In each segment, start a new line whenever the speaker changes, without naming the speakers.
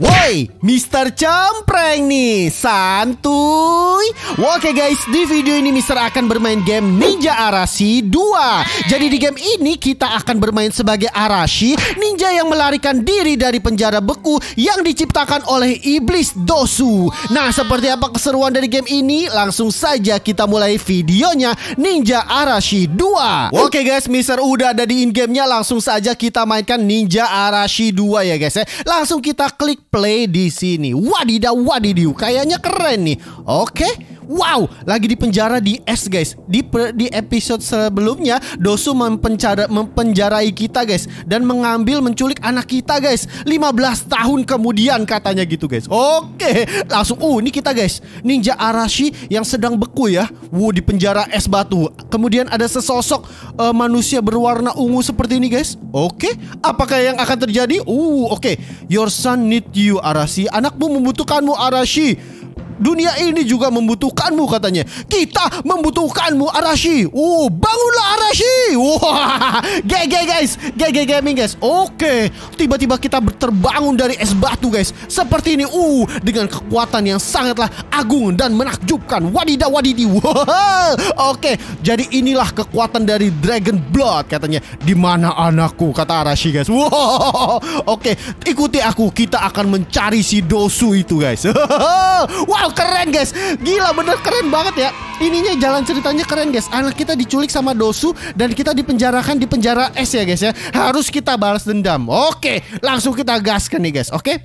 Woi, Mister Cempreng nih, santuy. Oke guys, di video ini Mister akan bermain game Ninja Arashi 2. Jadi di game ini kita akan bermain sebagai Arashi, ninja yang melarikan diri dari penjara beku yang diciptakan oleh iblis Dosu. Nah, seperti apa keseruan dari game ini? Langsung saja kita mulai videonya Ninja Arashi 2. Oke guys, Mister udah ada di in-game-nya, langsung saja kita mainkan Ninja Arashi 2 ya guys ya. Langsung kita klik play di sini. Wadidaw wadidiu, kayaknya keren nih. Oke, Wow, lagi di penjara di S guys. Di di episode sebelumnya Dosu mempencara, mempenjarai kita guys dan mengambil menculik anak kita guys. 15 tahun kemudian katanya gitu guys. Oke, langsung uh ini kita guys. Ninja Arashi yang sedang beku ya. Wuh di penjara es batu. Kemudian ada sesosok uh, manusia berwarna ungu seperti ini guys. Oke, apakah yang akan terjadi? Uh, oke. Your son need you Arashi. Anakmu membutuhkanmu Arashi. Dunia ini juga membutuhkanmu katanya. Kita membutuhkanmu Arashi. Uh, bangunlah Arashi. Wah, GG guys, GG gaming guys. Oke, tiba-tiba kita terbangun dari es batu guys. Seperti ini, uh, dengan kekuatan yang sangatlah agung dan menakjubkan. Wadidah wadidi. Wah, oke, jadi inilah kekuatan dari Dragon Blood katanya. Di mana anakku kata Arashi guys. Wah, oke, ikuti aku. Kita akan mencari si dosu itu guys. wow, keren guys Gila bener keren banget ya Ininya jalan ceritanya keren guys Anak kita diculik sama dosu Dan kita dipenjarakan di penjara es ya guys ya Harus kita balas dendam Oke langsung kita gas gaskan nih guys Oke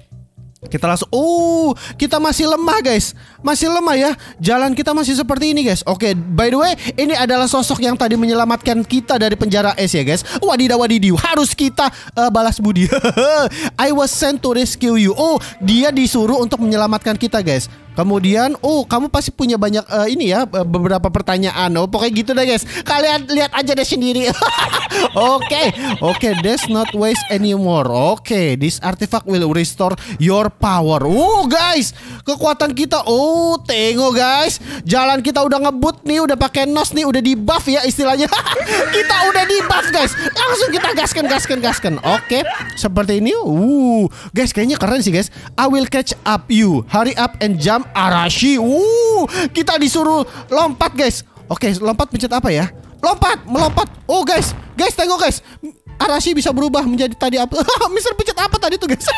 kita langsung, uh, kita masih lemah guys, masih lemah ya. Jalan kita masih seperti ini guys. Oke, okay, by the way, ini adalah sosok yang tadi menyelamatkan kita dari penjara es ya guys. Wadidaw wadidiu, harus kita uh, balas budi. I was sent to rescue you. Oh, dia disuruh untuk menyelamatkan kita guys. Kemudian, oh kamu pasti punya banyak uh, ini ya eh, beberapa pertanyaan. Oh pokoknya gitu deh guys. Kalian lihat aja deh sendiri. Oke, oke, that's not waste anymore. Okay, this artifact will restore your power. Oh, guys, kekuatan kita. Oh, tengok guys, jalan kita udah ngebut nih, udah pakai nos nih, udah di buff ya istilahnya. kita udah di buff guys. Langsung kita gaskan, gaskan, gaskan. Oke, okay, seperti ini. Uh, guys, kayaknya keren sih guys. I will catch up you. Hurry up and jump Arashi. Uh, kita disuruh lompat guys. Oke, okay, lompat pencet apa ya? Lompat, melompat. Oh guys, guys tengok guys. Arashi bisa berubah menjadi tadi apa? Mister pencet apa tadi tuh guys?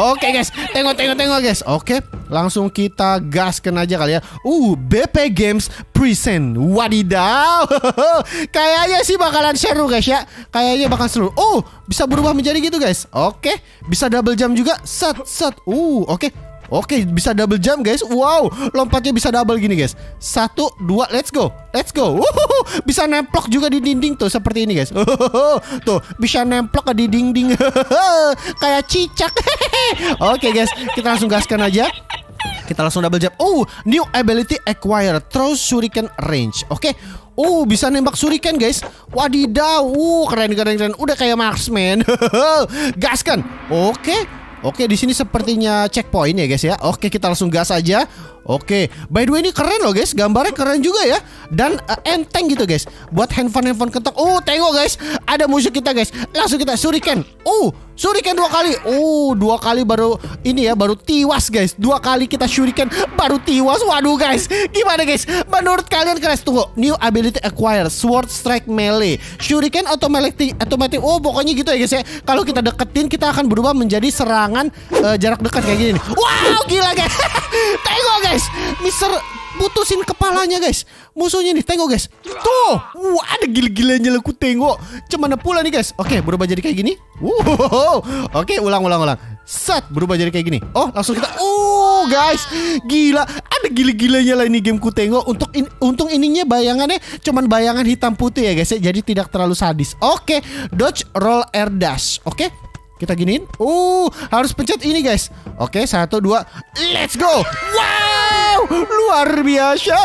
Oke okay, guys, tengok tengok tengok guys. Oke, okay, langsung kita gaskan aja kali ya. Uh, BP Games present. Wadidaw. Kayaknya sih bakalan seru guys ya. Kayaknya bakal seru. Oh, bisa berubah menjadi gitu guys. Oke, okay. bisa double jump juga. Set set. Uh, oke. Okay. Oke, bisa double jump guys. Wow, lompatnya bisa double gini guys. Satu, dua, let's go, let's go. Woohoo. bisa nemplok juga di dinding tuh seperti ini guys. Woohoo. tuh bisa nemplok di dinding, kayak cicak. Oke guys, kita langsung gaskan aja. Kita langsung double jump. Oh, new ability acquire throw shuriken range. Oke. Okay. Oh bisa nembak shuriken guys Wadidaw uh, Keren keren keren Udah kayak marksman Gaskan Oke okay. Oke, di sini sepertinya checkpoint ya guys ya. Oke, kita langsung gas aja. Oke, by the way ini keren loh guys, gambarnya keren juga ya dan uh, enteng gitu guys. Buat handphone handphone ketok. Oh, tengok guys, ada musuh kita guys. Langsung kita suriken. Oh, suriken dua kali. Oh, dua kali baru ini ya, baru tiwas guys. Dua kali kita suriken baru tiwas. Waduh guys, gimana guys? Menurut kalian keren tunggu new ability acquire sword strike melee shuriken automatic automatic. Oh, pokoknya gitu ya guys ya. Kalau kita deketin kita akan berubah menjadi serang uh, jarak dekat kayak gini nih. Wow, gila guys. Tengok guys. Mister putusin kepalanya guys. Musuhnya nih, tengok guys. Tuh, wah ada gila-gilanya lah tengok. Cuman pula nih guys. Oke, berubah jadi kayak gini. Wow. Oke, ulang-ulang ulang. Set, berubah jadi kayak gini. Oh, langsung kita Oh, guys. Gila, ada gila-gilanya lah ini game tengok. Untuk in, untung ininya bayangannya cuman bayangan hitam putih ya guys ya. Jadi tidak terlalu sadis. Oke, dodge roll air dash. Oke. Kita giniin. Uh, harus pencet ini guys. Oke, satu, dua. Let's go. Wow, luar biasa.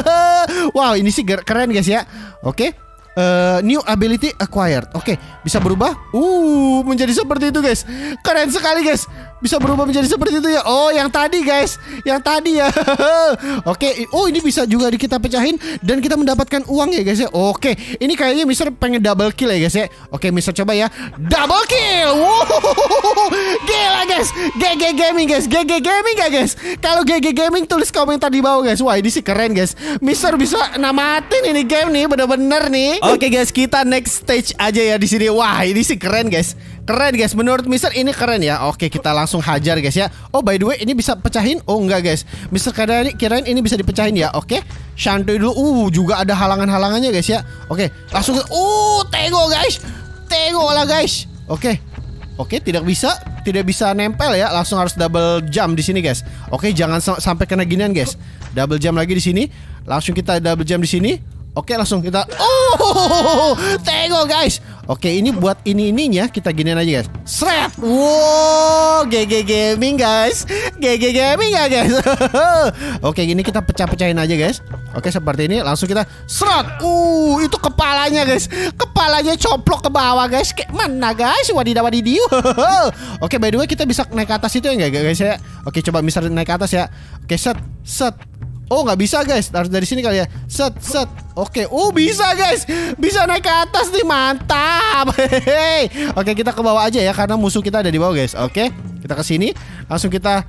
wow, ini sih keren guys ya. Oke. Uh, new ability acquired. Oke, bisa berubah. Uh, menjadi seperti itu guys. Keren sekali guys bisa berubah menjadi seperti itu ya. Oh, yang tadi guys, yang tadi ya. Oke, oh ini bisa juga kita pecahin dan kita mendapatkan uang ya guys ya. Oke, ini kayaknya Mister pengen double kill ya guys ya. Oke, Mister coba ya. Double kill. Wow. Gila guys. GG Gaming guys. GG Gaming gak ya, guys? Kalau GG Gaming tulis komentar di bawah guys. Wah, ini sih keren guys. Mister bisa namatin ini game nih bener-bener nih. Oke guys, kita next stage aja ya di sini. Wah, ini sih keren guys. Keren guys, menurut Mister ini keren ya. Oke, kita langsung hajar guys ya. Oh, by the way, ini bisa pecahin? Oh, enggak guys. Mister kirain, kirain ini bisa dipecahin ya. Oke. Santuy dulu. Uh, juga ada halangan-halangannya guys ya. Oke, langsung Uh, tego guys. tego lah guys. Oke. Oke, tidak bisa, tidak bisa nempel ya. Langsung harus double jump di sini guys. Oke, jangan sampai kena ginian guys. Double jump lagi di sini. Langsung kita double jump di sini. Oke langsung kita Oh Tengok guys Oke ini buat ini-ininya Kita giniin aja guys Sret Wow GG Gaming guys GG Gaming ya guys Oke gini kita pecah-pecahin aja guys Oke seperti ini Langsung kita Sret Uh itu kepalanya guys Kepalanya coplok ke bawah guys Kayak mana guys Wadidaw wadidiu Oke by the way kita bisa naik ke atas itu ya guys ya Oke coba misalnya naik ke atas ya Oke set Set Oh nggak bisa guys, harus dari sini kali ya. Set set. Oke, oh bisa guys, bisa naik ke atas nih mantap. Oke Oke kita ke bawah aja ya karena musuh kita ada di bawah guys. Oke kita ke sini, langsung kita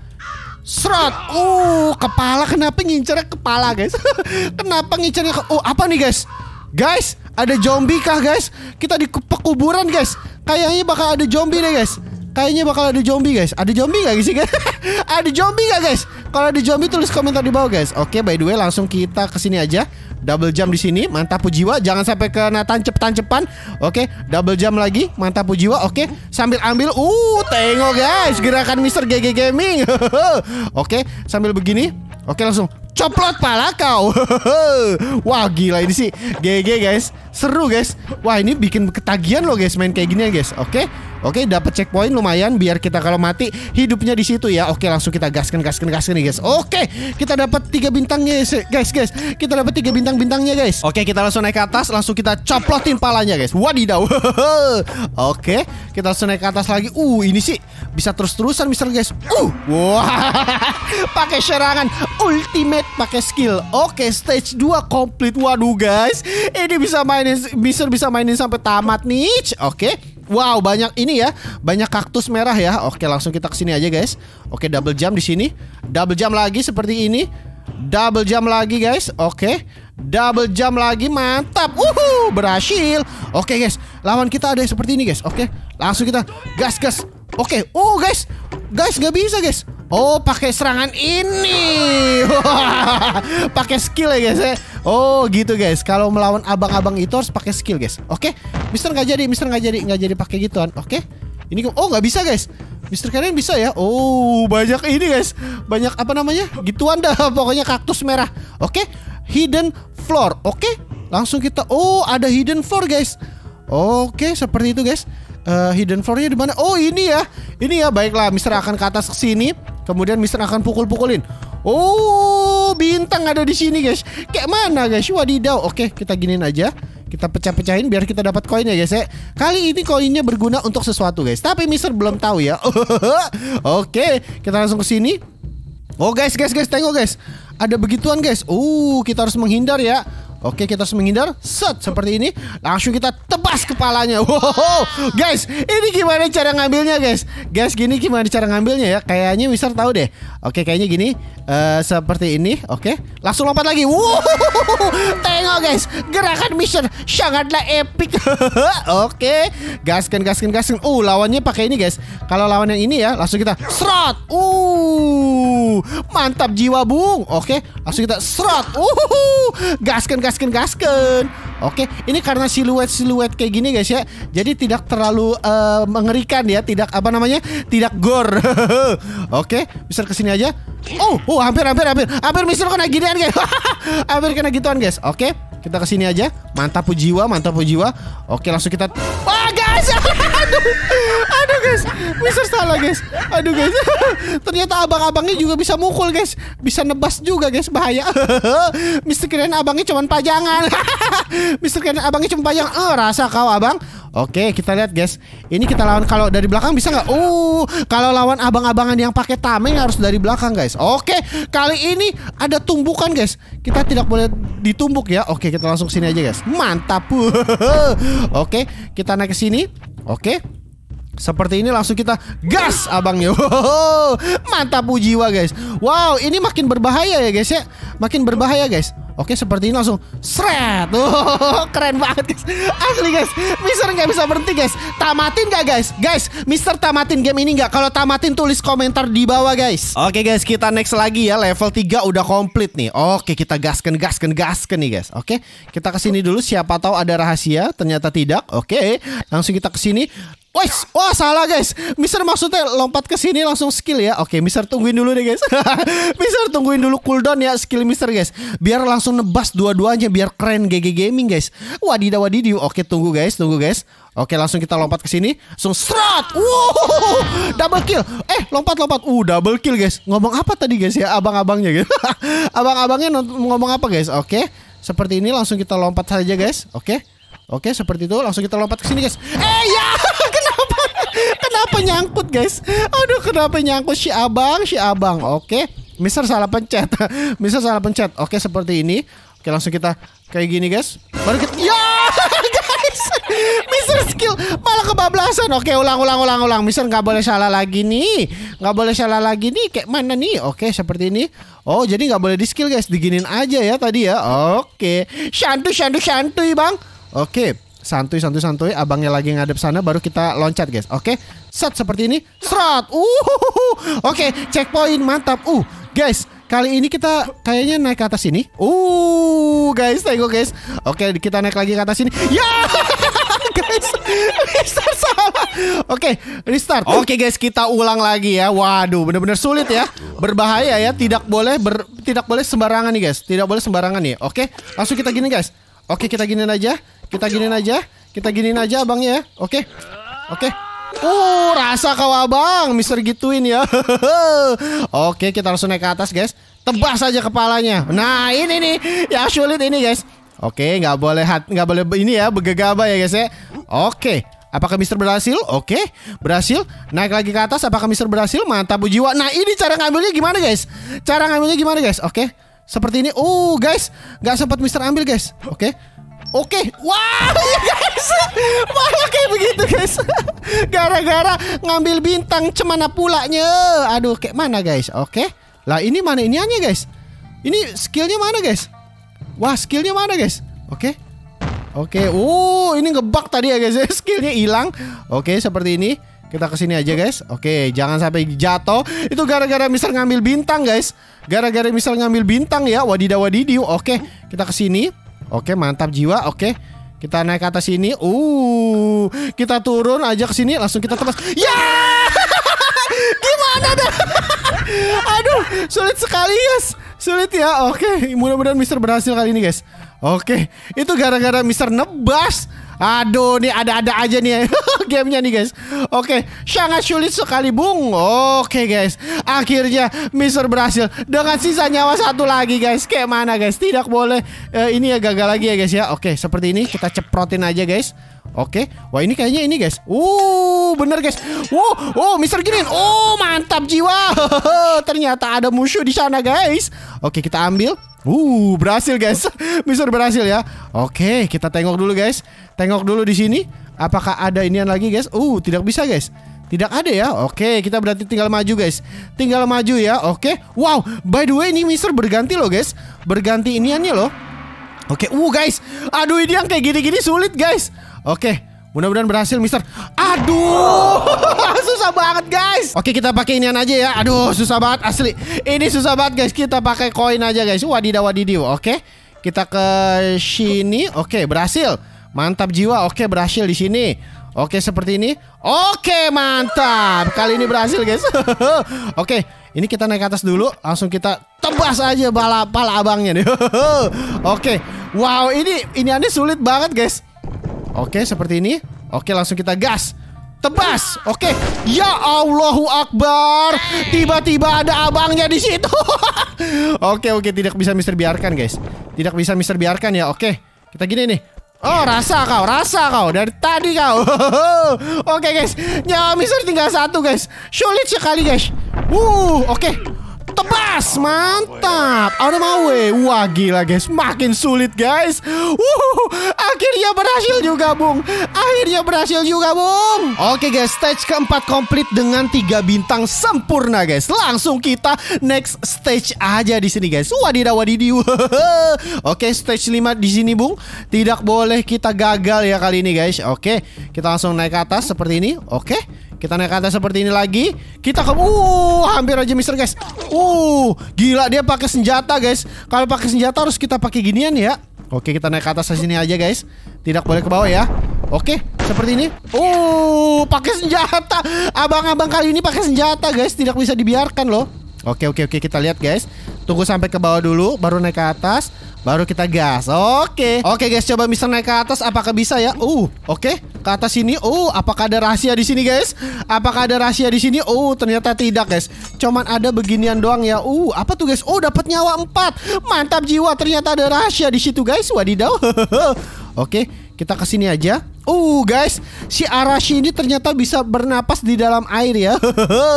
Serot. Uh, kepala kenapa ngincernya kepala, guys? kenapa ngincer? ke Oh, apa nih, guys? Guys, ada zombie kah, guys? Kita di pekuburan guys. Kayaknya bakal ada zombie deh, guys. Kayaknya bakal ada zombie guys Ada zombie gak sih guys? ada zombie gak guys? Kalau ada zombie tulis komentar di bawah guys Oke by the way langsung kita ke sini aja Double jump di sini Mantap pujiwa Jangan sampai kena tancep-tancepan Oke Double jump lagi Mantap pujiwa Oke Sambil ambil Uh tengok guys Gerakan Mister GG Gaming Oke Sambil begini Oke langsung Coplot pala kau Wah gila ini sih GG guys Seru guys Wah ini bikin ketagihan loh guys Main kayak gini ya, guys Oke Oke, dapat checkpoint lumayan biar kita kalau mati hidupnya di situ ya. Oke, langsung kita gaskan gaskan gaskan nih guys. Oke, kita dapat tiga bintangnya guys guys. Kita dapat tiga bintang bintangnya guys. Oke, kita langsung naik ke atas, langsung kita coplotin palanya guys. Wadidaw. Oke, kita langsung naik ke atas lagi. Uh, ini sih bisa terus-terusan mister guys. Uh, wah. Wow. pakai serangan ultimate pakai skill. Oke, stage 2 komplit. Waduh guys, ini bisa mainin Mister bisa mainin sampai tamat nih. Oke. Wow, banyak ini ya. Banyak kaktus merah ya. Oke, langsung kita ke sini aja, guys. Oke, double jump di sini. Double jump lagi seperti ini. Double jump lagi, guys. Oke. Double jump lagi, mantap. Uhu, berhasil. Oke, guys. Lawan kita ada yang seperti ini, guys. Oke. Langsung kita gas gas. Oke. Oh, guys. Guys, gak bisa guys. Oh, pakai serangan ini. pakai skill ya guys ya. Oh, gitu guys. Kalau melawan abang-abang itu harus pakai skill guys. Oke, okay? Mister nggak jadi, Mister nggak jadi, nggak jadi pakai gituan. Oke. Okay? Ini oh nggak bisa guys. Mister kalian bisa ya? Oh, banyak ini guys. Banyak apa namanya? Gituan dah pokoknya kaktus merah. Oke. Okay? Hidden floor. Oke. Okay? Langsung kita oh, ada hidden floor guys. Oke, okay, seperti itu guys. Uh, hidden floor-nya di mana? Oh, ini ya. Ini ya baiklah Mister akan ke atas ke sini, kemudian Mister akan pukul-pukulin. Oh, bintang ada di sini, guys. Kayak mana, guys? Wadidaw. Oke, kita giniin aja. Kita pecah-pecahin biar kita dapat koin ya, guys ya. Kali ini koinnya berguna untuk sesuatu, guys. Tapi Mister belum tahu ya. Oke, kita langsung ke sini. Oh, guys, guys, guys, tengok, guys. Ada begituan, guys. Uh, kita harus menghindar ya. Oke, kita harus menghindar. Set seperti ini. Langsung kita tebas kepalanya. Wow, guys, ini gimana cara ngambilnya, guys? Guys, gini gimana cara ngambilnya ya? Kayaknya Wizard tahu deh. Oke, kayaknya gini. Uh, seperti ini. Oke, langsung lompat lagi. Wow, tengok guys, gerakan Mister sangatlah epic. Oke, gaskan, gaskan, gaskan. Uh, lawannya pakai ini guys. Kalau lawan yang ini ya, langsung kita serot. Uh, mantap jiwa bung. Oke, langsung kita serot. Uh, gaskan, gaskan gasken-gasken. Oke, ini karena siluet-siluet kayak gini guys ya. Jadi tidak terlalu uh, mengerikan ya, tidak apa namanya? Tidak gore. Oke, bisa ke sini aja. Oh, oh hampir hampir hampir. Hampir Mister kena ginian guys. hampir kena gituan guys. Oke, kita kesini aja. Mantap jiwa, mantap jiwa. Oke, langsung kita Aduh aduh guys, Mister salah guys. Aduh guys. Ternyata abang-abangnya juga bisa mukul guys. Bisa nebas juga guys, bahaya. Mister Keren, abangnya cuman pajangan. Mister Keren, abangnya cuma pajang. Eh, rasa kau abang. Oke, kita lihat guys. Ini kita lawan kalau dari belakang bisa nggak? Uh, kalau lawan abang-abangan yang pakai tameng harus dari belakang guys. Oke, kali ini ada tumbukan guys. Kita tidak boleh ditumbuk ya. Oke, kita langsung sini aja guys. Mantap. Oke, kita naik ke sini. Oke. Seperti ini langsung kita gas abangnya. Wow, mantap jiwa guys. Wow, ini makin berbahaya ya guys ya. Makin berbahaya guys. Oke seperti ini langsung Sret oh, Keren banget guys Asli guys Mister nggak bisa berhenti guys Tamatin gak guys Guys Mister tamatin game ini nggak Kalau tamatin tulis komentar di bawah guys Oke guys kita next lagi ya Level 3 udah komplit nih Oke kita gasken gasken gasken nih guys Oke kita kesini dulu Siapa tahu ada rahasia Ternyata tidak Oke langsung kita kesini Wes, wah salah guys. Mister maksudnya lompat ke sini langsung skill ya. Oke, Mister tungguin dulu deh guys. Mister tungguin dulu cooldown ya skill Mister guys. Biar langsung nebas dua-duanya biar keren GG Gaming guys. Wadidaw wadidiu. Oke, tunggu guys, tunggu guys. Oke, langsung kita lompat ke sini. Langsung strat. Wow, double kill. Eh, lompat-lompat. Uh, double kill guys. Ngomong apa tadi guys ya abang-abangnya guys. Abang-abangnya ngomong apa guys? Oke. Seperti ini langsung kita lompat saja guys. Oke. Oke, seperti itu langsung kita lompat ke sini guys. Eh ya kenapa nyangkut guys? Aduh kenapa nyangkut si abang, si abang. Oke, Mister salah pencet. Mister salah pencet. Oke seperti ini. Oke langsung kita kayak gini guys. Baru kita ya guys. Mister skill malah kebablasan. Oke ulang ulang ulang ulang. Mister nggak boleh salah lagi nih. Nggak boleh salah lagi nih. Kayak mana nih? Oke seperti ini. Oh jadi nggak boleh di skill guys. Diginin aja ya tadi ya. Oke. shantu shantu shantu bang. Oke santuy santuy santuy abangnya lagi ngadep sana baru kita loncat guys oke okay? set seperti ini serat uh oke okay, checkpoint mantap uh guys kali ini kita kayaknya naik ke atas sini uh guys tengok guys oke okay, kita naik lagi ke atas sini ya guys. Restart salah. Oke, okay, restart. Oke okay, guys, kita ulang lagi ya. Waduh, bener-bener sulit ya. Berbahaya ya. Tidak boleh ber, tidak boleh sembarangan nih guys. Tidak boleh sembarangan nih. Oke, okay? langsung kita gini guys. Oke, okay, kita gini aja. Kita giniin aja. Kita giniin aja abangnya ya. Oke. Oke. Uh, rasa kau abang, Mister gituin ya. Oke, kita langsung naik ke atas, guys. Tebas aja kepalanya. Nah, ini nih ya sulit ini, guys. Oke, nggak boleh hat, nggak boleh ini ya, begegabah ya, guys ya. Oke, Apakah Mister berhasil? Oke, berhasil. Naik lagi ke atas. Apakah Mister berhasil? Mantap bu jiwa. Nah ini cara ngambilnya gimana guys? Cara ngambilnya gimana guys? Oke, seperti ini. Uh, guys, nggak sempat Mister ambil guys. Oke, Oke, okay. Iya wow, guys, malah kayak begitu guys. Gara-gara ngambil bintang cemana pulanya. Aduh, kayak mana guys? Oke, okay. lah ini mana iniannya guys? Ini skillnya mana guys? Wah, skillnya mana guys? Oke, okay. oke. Uh, ini ngebug tadi ya guys, skillnya hilang. Oke, seperti ini. Kita kesini aja guys. Oke, jangan sampai jatuh. Itu gara-gara misal ngambil bintang guys. Gara-gara misal ngambil bintang ya. Wadidaw wadidiu. Oke, kita kesini. Oke, mantap jiwa. Oke. Kita naik ke atas sini. Uh, kita turun aja ke sini, langsung kita tebas. Ya! Gimana dah? Aduh, sulit sekali, guys. Sulit ya. Oke, mudah-mudahan Mister berhasil kali ini, guys. Oke, itu gara-gara Mister nebas. Aduh, nih ada-ada aja nih. Ya. gamenya nih guys Oke sangat sulit sekali Bung Oke guys Akhirnya Mister berhasil Dengan sisa nyawa satu lagi guys Kayak mana guys Tidak boleh uh, Ini ya gagal lagi ya guys ya Oke seperti ini kita ceprotin aja guys Oke, wah ini kayaknya ini guys. Uh, bener guys. Wow, oh Mister Green. Oh, mantap jiwa. Ternyata ada musuh di sana guys. Oke, kita ambil. Uh, berhasil guys. Mister berhasil ya. Oke, kita tengok dulu guys. Tengok dulu di sini. Apakah ada inian lagi guys? Uh, tidak bisa guys. Tidak ada ya. Oke, kita berarti tinggal maju guys. Tinggal maju ya. Oke. Wow, by the way ini Mister berganti loh guys. Berganti iniannya loh. Oke, uh guys. Aduh ini yang kayak gini-gini sulit guys. Oke. Mudah-mudahan berhasil, Mister. Aduh, susah banget, guys. Oke, kita pakai inian aja ya. Aduh, susah banget asli. Ini susah banget, guys. Kita pakai koin aja, guys. Wadidaw, wadidaw. Oke. Kita ke sini. Oke, berhasil. Mantap jiwa. Oke, berhasil di sini. Oke, seperti ini. Oke, mantap. Kali ini berhasil, guys. Oke, ini kita naik ke atas dulu. Langsung kita tebas aja bala pala abangnya nih. Oke. Wow, ini ini aneh sulit banget, guys. Oke, seperti ini. Oke, langsung kita gas tebas. Oke, ya Allahu Akbar. Tiba-tiba ada abangnya di situ. oke, oke, tidak bisa Mister biarkan, guys. Tidak bisa Mister biarkan ya. Oke, kita gini nih. Oh rasa kau, rasa kau dari tadi kau. oke okay, guys, nyawa Mister tinggal satu guys. Sulit sekali guys. Uh, oke. Okay. Tebas, mantap. Automawe. Wah, gila guys, makin sulit guys. uh akhirnya berhasil juga, Bung. Akhirnya berhasil juga, Bung. Oke guys, stage keempat komplit dengan tiga bintang sempurna guys. Langsung kita next stage aja di sini guys. Wadidaw didi Oke, stage lima di sini, Bung. Tidak boleh kita gagal ya kali ini guys. Oke, kita langsung naik ke atas seperti ini. Oke. Kita naik ke atas seperti ini lagi. Kita ke uh hampir aja Mister guys. Uh gila dia pakai senjata guys. Kalau pakai senjata harus kita pakai ginian ya. Oke kita naik ke atas sini aja guys. Tidak boleh ke bawah ya. Oke seperti ini. Uh pakai senjata. Abang-abang kali ini pakai senjata guys. Tidak bisa dibiarkan loh. Oke oke oke kita lihat guys. Tunggu sampai ke bawah dulu baru naik ke atas. Baru kita gas. Oke. Okay. Oke okay, guys, coba bisa naik ke atas apakah bisa ya? Uh, oke. Okay. Ke atas sini. Uh, apakah ada rahasia di sini guys? Apakah ada rahasia di sini? Uh, ternyata tidak guys. Cuman ada beginian doang ya. Uh, apa tuh guys? Oh, dapat nyawa 4. Mantap jiwa. Ternyata ada rahasia di situ guys. Wadidaw. oke, kita ke sini aja. Uh guys, si Arashi ini ternyata bisa bernapas di dalam air ya.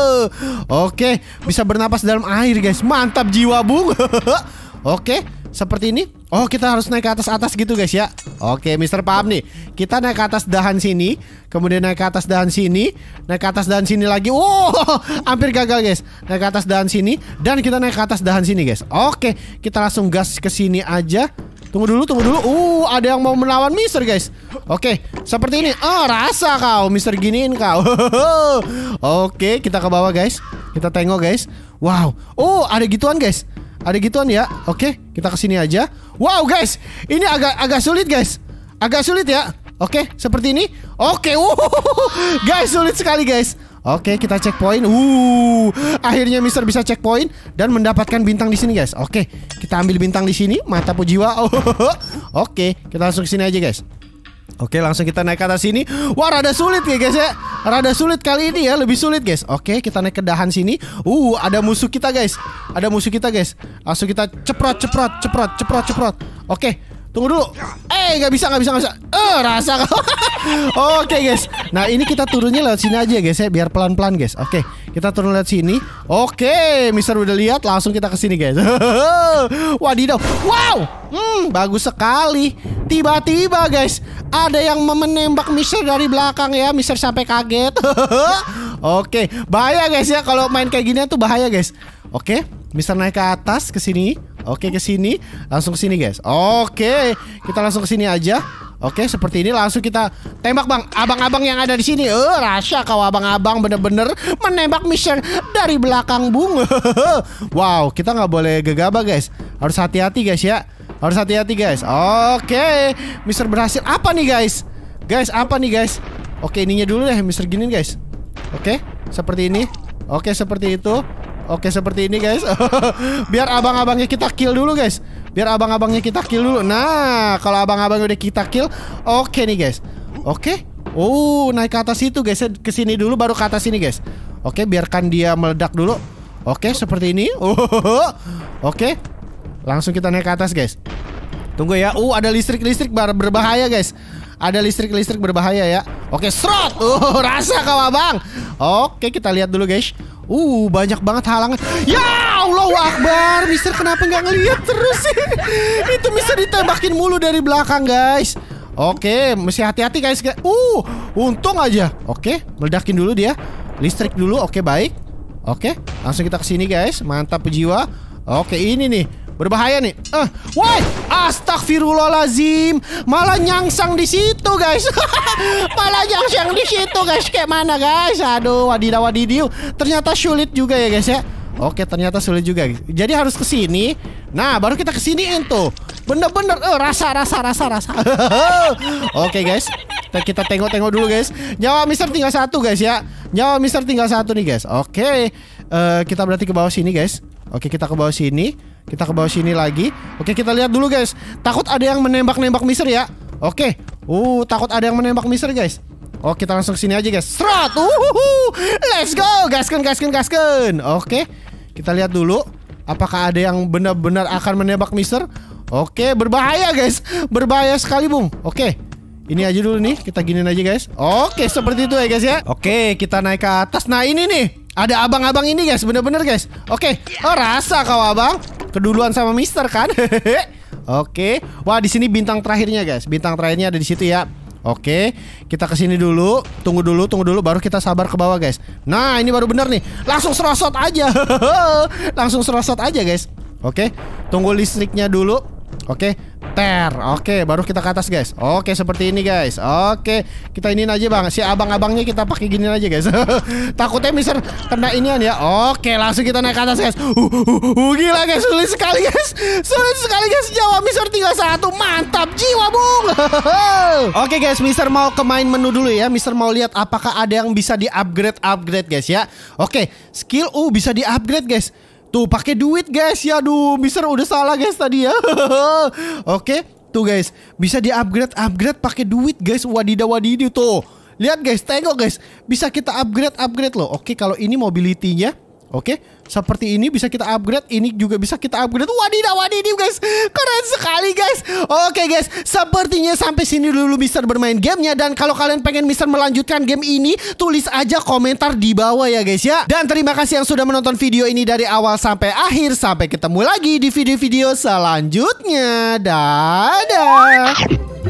Oke, bisa bernapas dalam air guys. Mantap jiwa, Bung. Oke seperti ini. Oh, kita harus naik ke atas-atas gitu guys ya. Oke, Mister paham nih. Kita naik ke atas dahan sini, kemudian naik ke atas dahan sini, naik ke atas dahan sini lagi. Wow, hampir gagal guys. Naik ke atas dahan sini dan kita naik ke atas dahan sini guys. Oke, kita langsung gas ke sini aja. Tunggu dulu, tunggu dulu. Uh, ada yang mau melawan Mister, guys. Oke, seperti ini. oh, rasa kau, Mister giniin kau. Oke, kita ke bawah, guys. Kita tengok, guys. Wow. Oh, ada gituan, guys. Ada gituan ya. Oke, kita kesini aja. Wow, guys. Ini agak agak sulit, guys. Agak sulit ya. Oke, seperti ini. Oke, wow. guys, sulit sekali, guys. Oke, kita checkpoint. Uh, akhirnya Mister bisa checkpoint dan mendapatkan bintang di sini, guys. Oke, kita ambil bintang di sini, mata pujiwa. oke, kita langsung ke sini aja, guys. Oke langsung kita naik ke atas sini Wah rada sulit ya guys ya Rada sulit kali ini ya Lebih sulit guys Oke kita naik ke dahan sini Uh ada musuh kita guys Ada musuh kita guys Langsung kita ceprot ceprot ceprot ceprot ceprot Oke Tunggu dulu. Eh, nggak bisa, nggak bisa, nggak bisa. Eh, uh, rasa Oke, okay, guys. Nah, ini kita turunnya lewat sini aja, guys ya, biar pelan-pelan, guys. Oke, okay, kita turun lewat sini. Oke, okay, Mister udah lihat, langsung kita ke sini, guys. Wadidaw. Wow. Hmm, bagus sekali. Tiba-tiba, guys, ada yang menembak Mister dari belakang ya. Mister sampai kaget. Oke, okay, bahaya, guys ya kalau main kayak gini tuh bahaya, guys. Oke, okay, Mister naik ke atas ke sini. Oke ke sini, langsung ke sini guys. Oke, kita langsung ke sini aja. Oke, seperti ini langsung kita tembak bang, abang-abang yang ada di sini. Eh, oh, rasa kau abang-abang bener-bener menembak mission dari belakang bung. wow, kita nggak boleh gegabah guys. Harus hati-hati guys ya. Harus hati-hati guys. Oke, Mister berhasil apa nih guys? Guys, apa nih guys? Oke, ininya dulu deh, Mister gini guys. Oke, seperti ini. Oke, seperti itu. Oke seperti ini guys Biar abang-abangnya kita kill dulu guys Biar abang-abangnya kita kill dulu Nah kalau abang-abang udah kita kill Oke nih guys Oke Oh naik ke atas itu guys Kesini dulu baru ke atas ini guys Oke biarkan dia meledak dulu Oke seperti ini Oke Langsung kita naik ke atas guys Tunggu ya Uh ada listrik-listrik berbahaya guys ada listrik-listrik berbahaya ya. Oke, serot. Uh, rasa kau abang. Oke, kita lihat dulu guys. Uh, banyak banget halangan. Ya Allah Akbar, Mister kenapa nggak ngelihat terus sih? Itu Mister ditembakin mulu dari belakang, guys. Oke, mesti hati-hati guys. Uh, untung aja. Oke, meledakin dulu dia. Listrik dulu. Oke, baik. Oke, langsung kita ke sini guys. Mantap jiwa. Oke, ini nih. Berbahaya nih. Eh, woi, astagfirullahalazim. Malah nyangsang di situ, guys. Malah nyangsang di situ, guys. Kayak mana, guys? Aduh, wadidaw wadidiu. Ternyata sulit juga ya, guys ya. Oke, ternyata sulit juga. Guys. Jadi harus ke sini. Nah, baru kita ke sini tuh. Bener-bener eh, rasa rasa rasa rasa. Oke, guys. Kita tengok-tengok dulu, guys. Nyawa Mister tinggal satu, guys ya. Nyawa Mister tinggal satu nih, guys. Oke. Uh, kita berarti ke bawah sini, guys. Oke, kita ke bawah sini. Kita ke bawah sini lagi. Oke, kita lihat dulu guys. Takut ada yang menembak-nembak Mister ya. Oke. Uh, takut ada yang menembak Mister guys. Oh kita langsung sini aja guys Strat Uhuhu. Let's go Gasken gasken gasken Oke Kita lihat dulu Apakah ada yang benar-benar akan menembak mister Oke berbahaya guys Berbahaya sekali bung Oke ini aja dulu nih Kita giniin aja guys Oke seperti itu ya guys ya Oke kita naik ke atas Nah ini nih Ada abang-abang ini guys Bener-bener guys Oke Oh rasa kau abang keduluan sama Mister kan? Oke. Wah, di sini bintang terakhirnya, guys. Bintang terakhirnya ada di situ ya. Oke, kita kesini dulu, tunggu dulu, tunggu dulu, baru kita sabar ke bawah guys. Nah, ini baru bener nih, langsung serosot aja, langsung serosot aja guys. Oke, tunggu listriknya dulu, Oke, okay. ter. Oke, okay, baru kita ke atas, guys. Oke, okay, seperti ini, guys. Oke, kita ini aja, Bang. Si abang-abangnya kita pakai gini aja, guys. Takutnya Mister kena inian ya. Oke, langsung kita naik ke atas, guys. Uh, uh, uh, uh, uh gila, guys. Sulit sekali, guys. Sulit sekali, guys. jawab Mister tinggal satu. Mantap jiwa, Bung. Oke, guys. Mister mau ke main menu dulu ya. Mister mau lihat apakah ada yang bisa di-upgrade upgrade, guys ya. Oke, skill U bisa di-upgrade, guys. Tuh pakai duit guys ya duh Mister udah salah guys tadi ya. Oke, okay. tuh guys, bisa di-upgrade upgrade, upgrade pakai duit guys. Wadidaw wadidaw tuh. Lihat guys, tengok guys, bisa kita upgrade upgrade loh. Oke, okay, kalau ini mobility Oke, okay? seperti ini bisa kita upgrade, ini juga bisa kita upgrade. Wadidaw, wadidaw guys, keren sekali guys. Oke okay, guys, sepertinya sampai sini dulu Mister bermain gamenya. Dan kalau kalian pengen Mister melanjutkan game ini, tulis aja komentar di bawah ya guys ya. Dan terima kasih yang sudah menonton video ini dari awal sampai akhir. Sampai ketemu lagi di video-video selanjutnya. Dadah.